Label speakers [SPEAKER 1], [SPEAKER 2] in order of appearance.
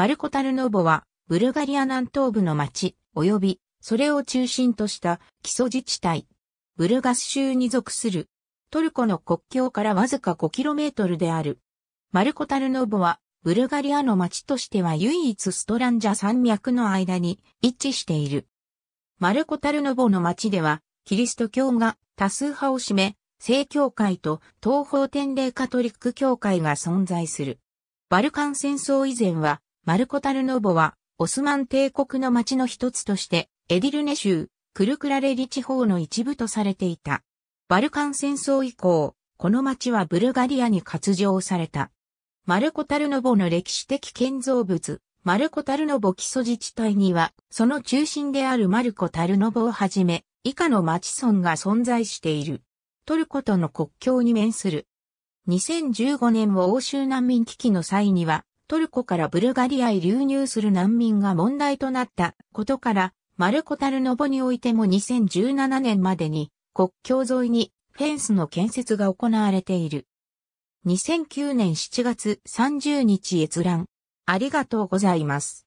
[SPEAKER 1] マルコ・タルノボは、ブルガリア南東部の町、及び、それを中心とした基礎自治体、ブルガス州に属する、トルコの国境からわずか 5km である。マルコ・タルノボは、ブルガリアの町としては唯一ストランジャ山脈の間に位置している。マルコ・タルノボの町では、キリスト教が多数派を占め、正教会と東方天霊カトリック教会が存在する。バルカン戦争以前は、マルコ・タルノボは、オスマン帝国の町の一つとして、エディルネ州、クルクラレリ地方の一部とされていた。バルカン戦争以降、この町はブルガリアに割譲された。マルコ・タルノボの歴史的建造物、マルコ・タルノボ基礎自治体には、その中心であるマルコ・タルノボをはじめ、以下の町村が存在している。トルコとの国境に面する。2015年を欧州難民危機の際には、トルコからブルガリアへ流入する難民が問題となったことから、マルコタルノボにおいても2017年までに国境沿いにフェンスの建設が行われている。2009年7月30日閲覧。ありがと
[SPEAKER 2] うございます。